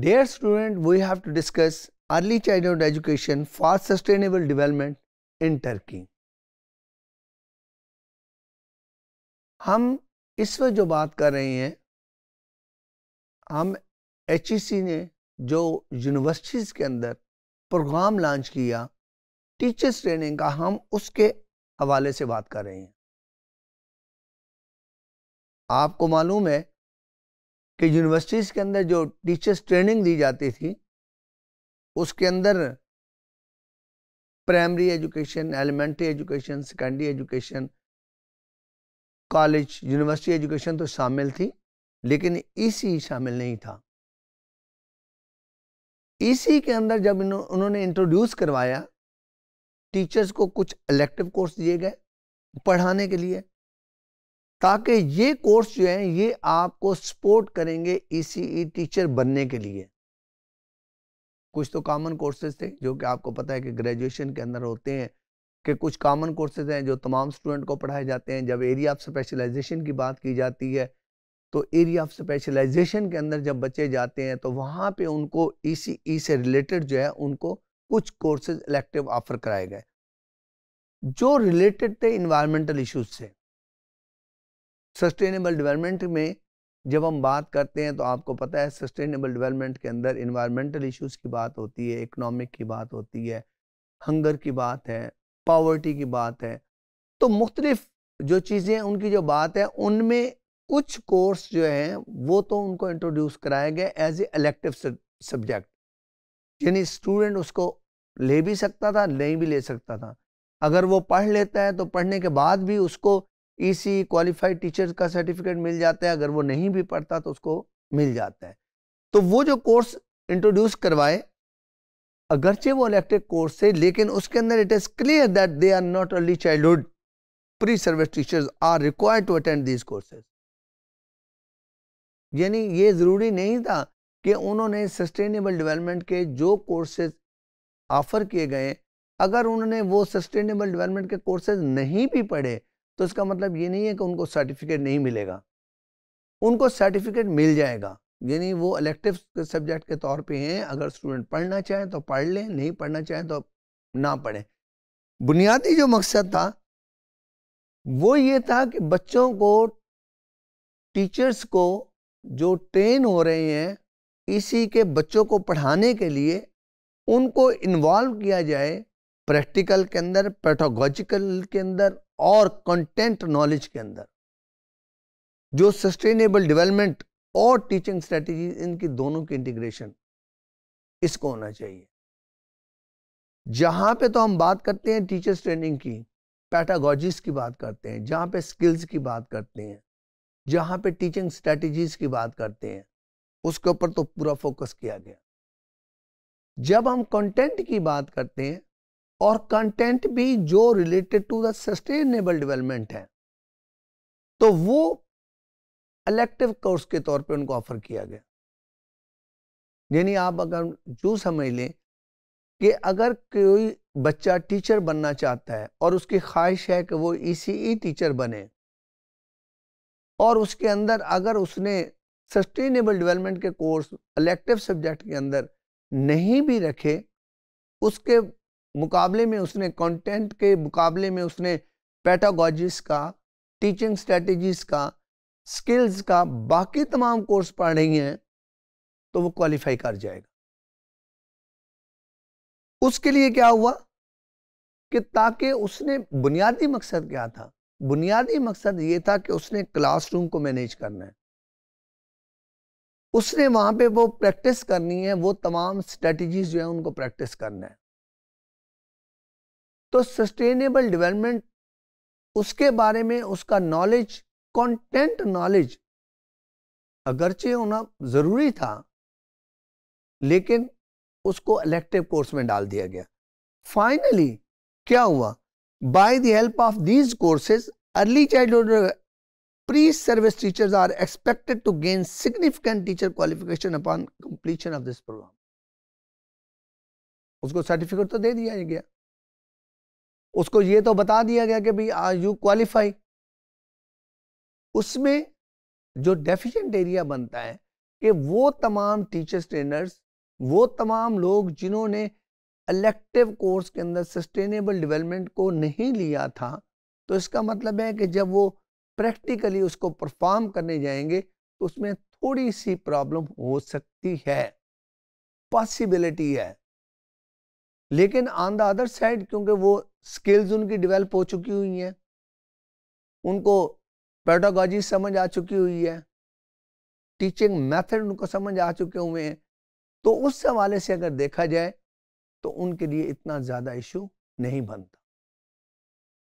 Dear student, we have to discuss early childhood education for sustainable development in Turkey. हम इस वक्त जो बात कर रहे हैं हम एच ने जो यूनिवर्सिटीज़ के अंदर प्रोग्राम लॉन्च किया टीचर्स ट्रेनिंग का हम उसके हवाले से बात कर रहे हैं आपको मालूम है कि यूनिवर्सिटीज़ के अंदर जो टीचर्स ट्रेनिंग दी जाती थी उसके अंदर primary education elementary education secondary education college university education तो शामिल थी लेकिन ईसी e शामिल नहीं था ईसी e के अंदर जब उन्होंने इंट्रोड्यूस करवाया टीचर्स को कुछ इलेक्टिव कोर्स दिए गए पढ़ाने के लिए ताकि ये कोर्स जो है ये आपको सपोर्ट करेंगे ई e e टीचर बनने के लिए कुछ तो कॉमन कोर्सेज थे जो कि आपको पता है कि ग्रेजुएशन के अंदर होते हैं कि कुछ कॉमन कोर्सेज हैं जो तमाम स्टूडेंट को पढ़ाए जाते हैं जब एरिया ऑफ स्पेशलाइजेशन की बात की जाती है तो एरिया ऑफ स्पेशलाइजेशन के अंदर जब बच्चे जाते हैं तो वहाँ पे उनको ई e से रिलेटेड जो है उनको कुछ कोर्सेज इलेक्टिव ऑफर कराए गए जो रिलेटेड थे इन्वायरमेंटल इशूज़ से सस्टेनेबल डेवलपमेंट में जब हम बात करते हैं तो आपको पता है सस्टेनेबल डेवलपमेंट के अंदर इन्वायरमेंटल इश्यूज की बात होती है इकोनॉमिक की बात होती है हंगर की बात है पावर्टी की बात है तो मुख्तलिफ जो चीज़ें उनकी जो बात है उनमें कुछ कोर्स जो हैं वो तो उनको इंट्रोड्यूस कराया गया एज ए एलेक्टिव सब्जेक्ट यानी स्टूडेंट उसको ले भी सकता था नहीं भी ले सकता था अगर वो पढ़ लेता है तो पढ़ने के बाद भी उसको ईसी क्वालिफाइड टीचर का सर्टिफिकेट मिल जाता है अगर वो नहीं भी पढ़ता तो उसको मिल जाता है तो वो जो कोर्स इंट्रोड्यूस करवाए अगरचे वो इलेक्टेड कोर्स से लेकिन उसके अंदर it is clear that they are not early childhood pre service teachers are required to attend these courses यानी ये ज़रूरी नहीं था कि उन्होंने सस्टेनेबल डेवलपमेंट के जो कोर्सेज ऑफ़र किए गए अगर उन्होंने वो सस्टेनेबल डेवलपमेंट के कोर्सेज नहीं भी पढ़े तो इसका मतलब ये नहीं है कि उनको सर्टिफिकेट नहीं मिलेगा उनको सर्टिफिकेट मिल जाएगा यानी वो इलेक्टिव सब्जेक्ट के तौर पे हैं अगर स्टूडेंट पढ़ना चाहें तो पढ़ लें नहीं पढ़ना चाहें तो ना पढ़ें बुनियादी जो मकसद था वो ये था कि बच्चों को टीचर्स को जो ट्रेन हो रहे हैं इसी के बच्चों को पढ़ाने के लिए उनको इन्वॉल्व किया जाए प्रैक्टिकल के अंदर पैथोलॉजिकल के अंदर और कंटेंट नॉलेज के अंदर जो सस्टेनेबल डेवलपमेंट और टीचिंग स्ट्रेटजीज इनकी दोनों की इंटीग्रेशन इसको होना चाहिए जहां पे तो हम बात करते हैं टीचर्स ट्रेनिंग की पैटागॉजीज की बात करते हैं जहां पे स्किल्स की बात करते हैं जहां पे टीचिंग स्ट्रेटजीज की बात करते हैं उसके ऊपर तो पूरा फोकस किया गया जब हम कंटेंट की बात करते हैं और कंटेंट भी जो related to the sustainable development है तो वो इलेक्टिव कोर्स के तौर पे उनको ऑफर किया गया यानी आप अगर जो समझ लें कि अगर कोई बच्चा टीचर बनना चाहता है और उसकी ख्वाहिश है कि वो ई e टीचर e बने और उसके अंदर अगर उसने सस्टेनेबल डेवलपमेंट के कोर्स इलेक्टिव सब्जेक्ट के अंदर नहीं भी रखे उसके मुकाबले में उसने कंटेंट के मुकाबले में उसने पैटागॉजिस का टीचिंग स्ट्रेटजीज का स्किल्स का बाकी तमाम कोर्स पढ़ रही हैं तो वो क्वालिफाई कर जाएगा उसके लिए क्या हुआ कि ताकि उसने बुनियादी मकसद क्या था बुनियादी मकसद ये था कि उसने क्लासरूम को मैनेज करना है उसने वहाँ पे वो प्रैक्टिस करनी है वो तमाम स्ट्रेटजीज जो है उनको प्रैक्टिस करना है तो सस्टेनेबल डेवलपमेंट उसके बारे में उसका नॉलेज कंटेंट नॉलेज अगरचे होना ज़रूरी था लेकिन उसको इलेक्टिव कोर्स में डाल दिया गया फाइनली क्या हुआ by the help of these courses early childhood pre service teachers are expected to gain significant teacher qualification upon completion of this program उसको सर्टिफिकेट तो दे दिया गया उसको ये तो बता दिया गया कि भाई आर यू क्वालिफाई उसमें जो डेफिशिएंट एरिया बनता है कि वो तमाम टीचर्स ट्रेनर्स वो तमाम लोग जिन्होंने इलेक्टिव कोर्स के अंदर सस्टेनेबल डेवलपमेंट को नहीं लिया था तो इसका मतलब है कि जब वो प्रैक्टिकली उसको परफॉर्म करने जाएंगे तो उसमें थोड़ी सी प्रॉब्लम हो सकती है पॉसिबिलिटी है लेकिन ऑन द अदर साइड क्योंकि वो स्किल्स उनकी डेवलप हो चुकी हुई हैं उनको पेडागॉजी समझ आ चुकी हुई है टीचिंग मेथड उनको समझ आ चुके हुए हैं तो उस हवाले से अगर देखा जाए तो उनके लिए इतना ज़्यादा इशू नहीं बनता